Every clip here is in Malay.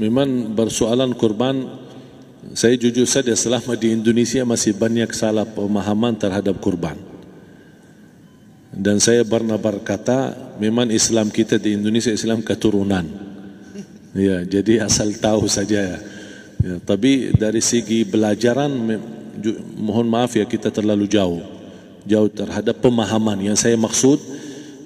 Memang persoalan kurban saya jujur saja selama di Indonesia masih banyak salah pemahaman terhadap kurban. Dan saya pernah berkata memang Islam kita di Indonesia Islam keturunan. Ya, jadi asal tahu saja ya. ya tapi dari segi belajaran mohon maaf ya kita terlalu jauh. Jauh terhadap pemahaman yang saya maksud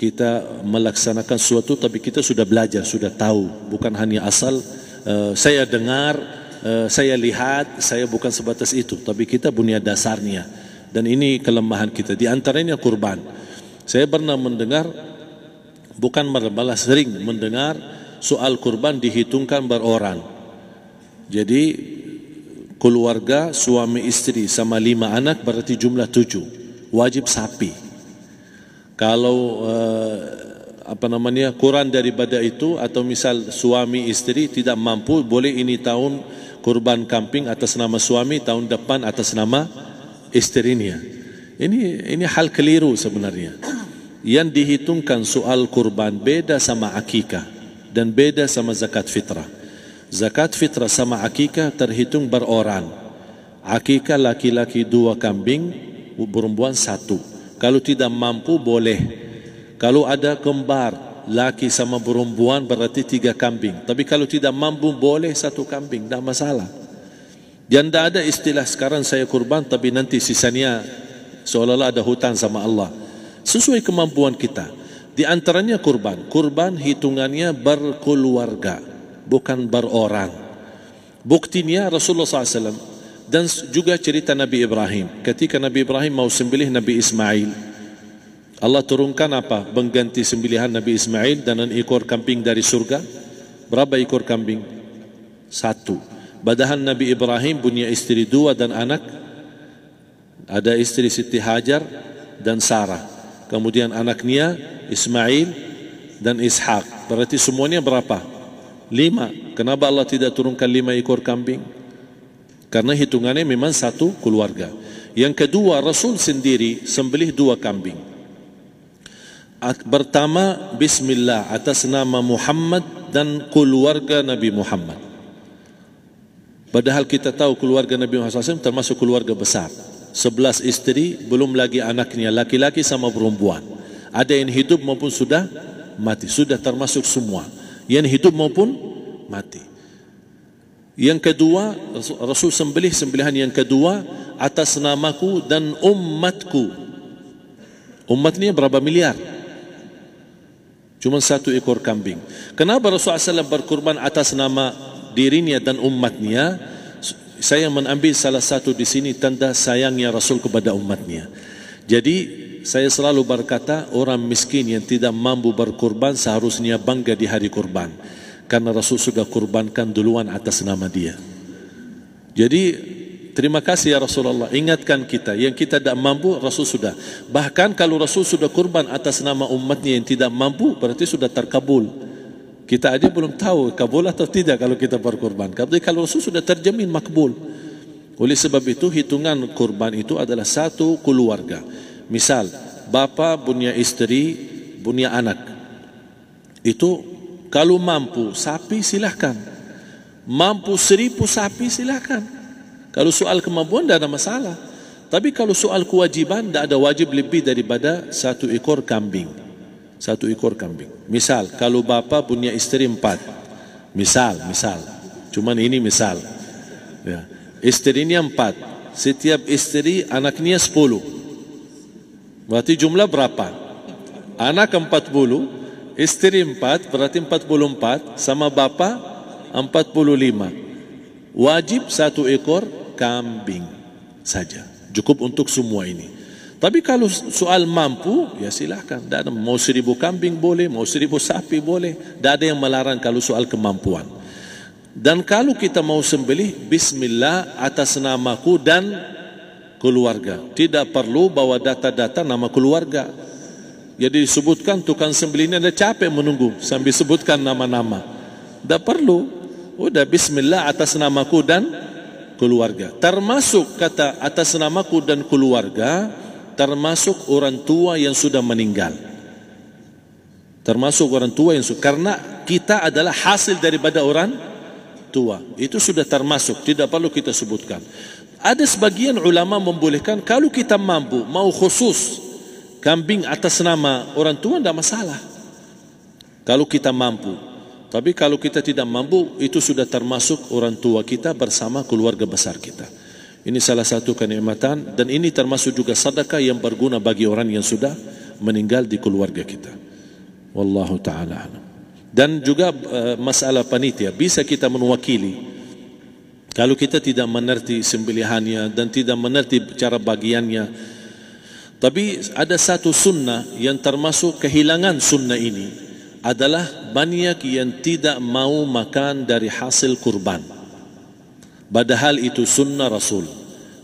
kita melaksanakan sesuatu, tapi kita sudah belajar, sudah tahu, bukan hanya asal Eh, saya dengar, eh, saya lihat, saya bukan sebatas itu. Tapi kita punya dasarnya. Dan ini kelemahan kita. Di antaranya kurban. Saya pernah mendengar, bukan berbalas sering mendengar soal kurban dihitungkan berorang. Jadi keluarga suami istri sama lima anak berarti jumlah tujuh. Wajib sapi. Kalau uh, apa namanya kurang daripada itu atau misal suami istri tidak mampu boleh ini tahun kurban kambing atas nama suami tahun depan atas nama isterinya ini ini hal keliru sebenarnya yang dihitungkan soal kurban beda sama akikah dan beda sama zakat fitrah zakat fitrah sama akikah terhitung berorang orang akikah laki-laki dua kambing perempuan satu kalau tidak mampu boleh kalau ada kembar laki sama perempuan berarti tiga kambing. Tapi kalau tidak mampu boleh satu kambing, tak masalah. Yang tidak ada istilah sekarang saya kurban tapi nanti sisanya seolah-olah ada hutang sama Allah. Sesuai kemampuan kita. Di antaranya kurban. Kurban hitungannya berkeluarga, bukan berorang. Buktinya Rasulullah SAW dan juga cerita Nabi Ibrahim. Ketika Nabi Ibrahim mau sembelih Nabi Ismail, Allah turunkan apa? Mengganti sembilihan Nabi Ismail dan ekor kambing dari surga. Berapa ekor kambing? Satu. Badahan Nabi Ibrahim punya istri dua dan anak. Ada istri Siti Hajar dan Sarah. Kemudian anaknya Ismail dan Ishak. Berarti semuanya berapa? Lima. Kenapa Allah tidak turunkan lima ekor kambing? Karena hitungannya memang satu keluarga. Yang kedua, Rasul sendiri sembelih dua kambing pertama bismillah atas nama Muhammad dan keluarga Nabi Muhammad. Padahal kita tahu keluarga Nabi Muhammad SAW termasuk keluarga besar. Sebelas istri, belum lagi anaknya, laki-laki sama perempuan. Ada yang hidup maupun sudah mati. Sudah termasuk semua. Yang hidup maupun mati. Yang kedua, Rasul sembelih sembelihan yang kedua, atas namaku dan umatku. Umat ini berapa miliar? cuma satu ekor kambing. Kenapa Rasulullah SAW berkorban atas nama dirinya dan umatnya? Saya mengambil salah satu di sini tanda sayangnya Rasul kepada umatnya. Jadi saya selalu berkata orang miskin yang tidak mampu berkorban seharusnya bangga di hari korban. Karena Rasul sudah korbankan duluan atas nama dia. Jadi Terima kasih ya Rasulullah. Ingatkan kita yang kita tidak mampu Rasul sudah. Bahkan kalau Rasul sudah kurban atas nama umatnya yang tidak mampu berarti sudah terkabul. Kita aja belum tahu kabul atau tidak kalau kita berkurban. Tapi kalau Rasul sudah terjamin makbul. Oleh sebab itu hitungan kurban itu adalah satu keluarga. Misal bapa punya istri punya anak. Itu kalau mampu sapi silahkan. Mampu seribu sapi silahkan. Kalau soal kemampuan tidak ada masalah. Tapi kalau soal kewajiban tidak ada wajib lebih daripada satu ekor kambing. Satu ekor kambing. Misal kalau bapa punya istri empat. Misal, misal. Cuma ini misal. Ya. Istrinya empat. Setiap isteri anaknya sepuluh. Berarti jumlah berapa? Anak empat puluh. isteri empat berarti empat puluh empat. Sama bapa empat puluh lima. Wajib satu ekor kambing saja. Cukup untuk semua ini. Tapi kalau soal mampu, ya silakan Dan mau seribu kambing boleh, mau seribu sapi boleh. Tidak ada yang melarang kalau soal kemampuan. Dan kalau kita mau sembelih, bismillah atas namaku dan keluarga. Tidak perlu bawa data-data nama keluarga. Jadi ya, disebutkan tukang sembelih ini ada capek menunggu sambil sebutkan nama-nama. Tidak perlu. Udah bismillah atas namaku dan keluarga termasuk kata atas namaku dan keluarga termasuk orang tua yang sudah meninggal termasuk orang tua yang sudah. karena kita adalah hasil daripada orang tua itu sudah termasuk tidak perlu kita sebutkan ada sebagian ulama membolehkan kalau kita mampu mau khusus kambing atas nama orang tua tidak masalah kalau kita mampu tapi kalau kita tidak mampu, itu sudah termasuk orang tua kita bersama keluarga besar kita. Ini salah satu kenikmatan dan ini termasuk juga sedekah yang berguna bagi orang yang sudah meninggal di keluarga kita. Wallahu taala alam. Dan juga e, masalah panitia bisa kita mewakili. Kalau kita tidak menerti sembelihannya dan tidak menerti cara bagiannya. Tapi ada satu sunnah yang termasuk kehilangan sunnah ini adalah banyak yang tidak mau makan dari hasil kurban. Padahal itu sunnah Rasul.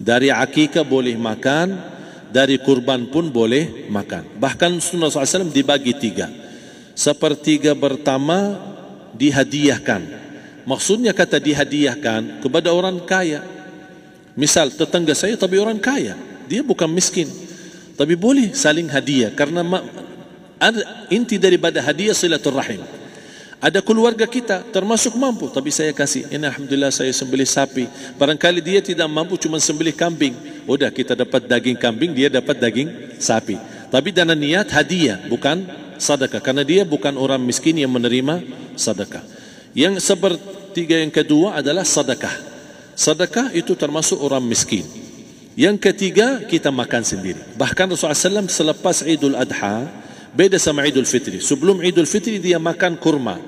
Dari akikah boleh makan, dari kurban pun boleh makan. Bahkan sunnah SAW dibagi tiga. Sepertiga pertama dihadiahkan. Maksudnya kata dihadiahkan kepada orang kaya. Misal tetangga saya tapi orang kaya. Dia bukan miskin. Tapi boleh saling hadiah. Karena ada inti daripada hadiah silatul Ada keluarga kita termasuk mampu tapi saya kasih ini alhamdulillah saya sembelih sapi. Barangkali dia tidak mampu cuma sembelih kambing. Udah kita dapat daging kambing, dia dapat daging sapi. Tapi dana niat hadiah bukan sedekah karena dia bukan orang miskin yang menerima sedekah. Yang sepertiga yang kedua adalah sedekah. Sedekah itu termasuk orang miskin. Yang ketiga kita makan sendiri. Bahkan Rasulullah SAW selepas Idul Adha, Beda sama Idul Fitri. Sebelum Idul Fitri dia makan kurma.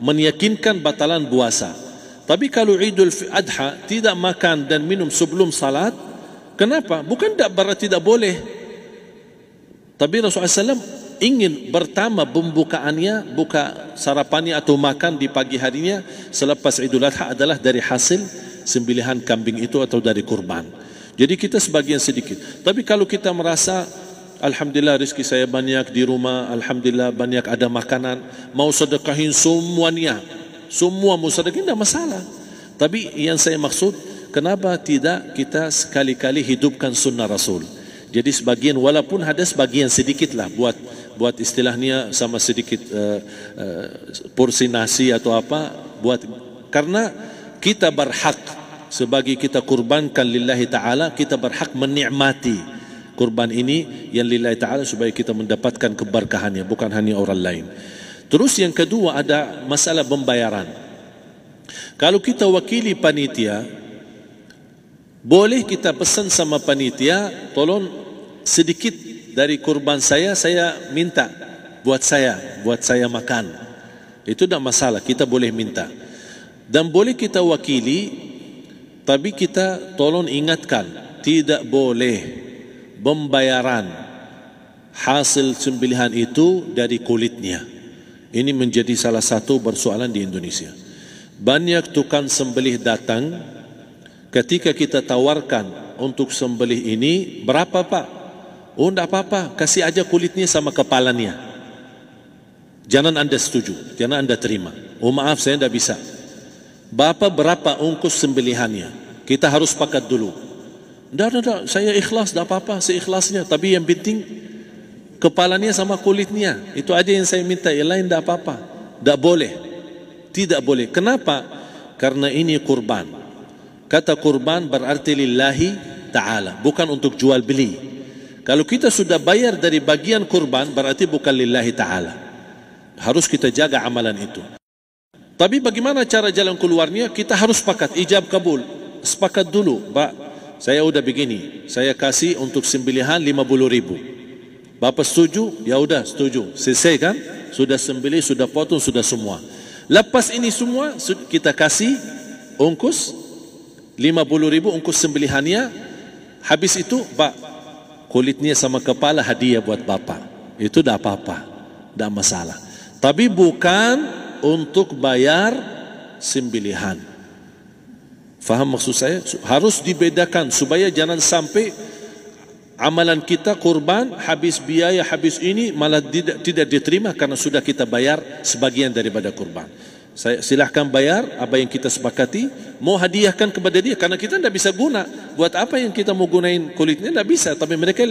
Meyakinkan batalan puasa. Tapi kalau Idul Adha tidak makan dan minum sebelum salat, kenapa? Bukan tak berat tidak boleh. Tapi Rasulullah SAW ingin pertama pembukaannya buka sarapannya atau makan di pagi harinya selepas Idul Adha adalah dari hasil sembilihan kambing itu atau dari kurban. Jadi kita sebagian sedikit. Tapi kalau kita merasa Alhamdulillah rezeki saya banyak di rumah Alhamdulillah banyak ada makanan Mau sedekahin semuanya Semua mau sedekahin tidak masalah Tapi yang saya maksud Kenapa tidak kita sekali-kali hidupkan sunnah Rasul Jadi sebagian walaupun ada sebagian sedikit lah Buat buat istilahnya sama sedikit uh, uh, porsi nasi atau apa buat Karena kita berhak Sebagai kita kurbankan lillahi ta'ala Kita berhak menikmati kurban ini yang lillahi ta'ala supaya kita mendapatkan keberkahannya bukan hanya orang lain terus yang kedua ada masalah pembayaran kalau kita wakili panitia boleh kita pesan sama panitia tolong sedikit dari kurban saya saya minta buat saya buat saya makan itu dah masalah kita boleh minta dan boleh kita wakili tapi kita tolong ingatkan tidak boleh pembayaran hasil sembelihan itu dari kulitnya. Ini menjadi salah satu persoalan di Indonesia. Banyak tukang sembelih datang ketika kita tawarkan untuk sembelih ini berapa pak? Oh tidak apa-apa, kasih aja kulitnya sama kepalanya. Jangan anda setuju, jangan anda terima. Oh maaf saya tidak bisa. Bapa berapa ungkus sembelihannya? Kita harus pakat dulu. Dah, dah, dah. Saya ikhlas. Tak apa-apa. Seikhlasnya. Tapi yang penting, kepalanya sama kulitnya. Ah. Itu aja yang saya minta. Yang lain tak apa-apa. Tak boleh. Tidak boleh. Kenapa? Karena ini kurban. Kata kurban berarti lillahi ta'ala. Bukan untuk jual beli. Kalau kita sudah bayar dari bagian kurban, berarti bukan lillahi ta'ala. Harus kita jaga amalan itu. Tapi bagaimana cara jalan keluarnya? Kita harus sepakat. Ijab kabul. Sepakat dulu. Pak, saya sudah begini, saya kasih untuk sembilihan lima puluh ribu. Bapak setuju? Ya sudah, setuju. Selesai kan? Sudah sembili sudah potong, sudah semua. Lepas ini semua, kita kasih ungkus lima puluh ribu ungkus sembilihannya. Habis itu, Pak, kulitnya sama kepala hadiah buat Bapak. Itu tidak apa-apa, tidak masalah. Tapi bukan untuk bayar sembelihan. Faham maksud saya? Harus dibedakan supaya jangan sampai amalan kita kurban habis biaya habis ini malah tidak, tidak diterima karena sudah kita bayar sebagian daripada kurban. Saya silakan bayar apa yang kita sepakati, mau hadiahkan kepada dia karena kita tidak bisa guna buat apa yang kita mau gunain kulitnya tidak bisa tapi mereka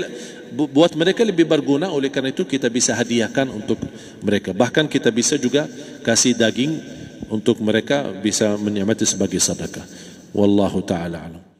buat mereka lebih berguna oleh karena itu kita bisa hadiahkan untuk mereka bahkan kita bisa juga kasih daging untuk mereka bisa menyamati sebagai sedekah. والله تعالى أعلم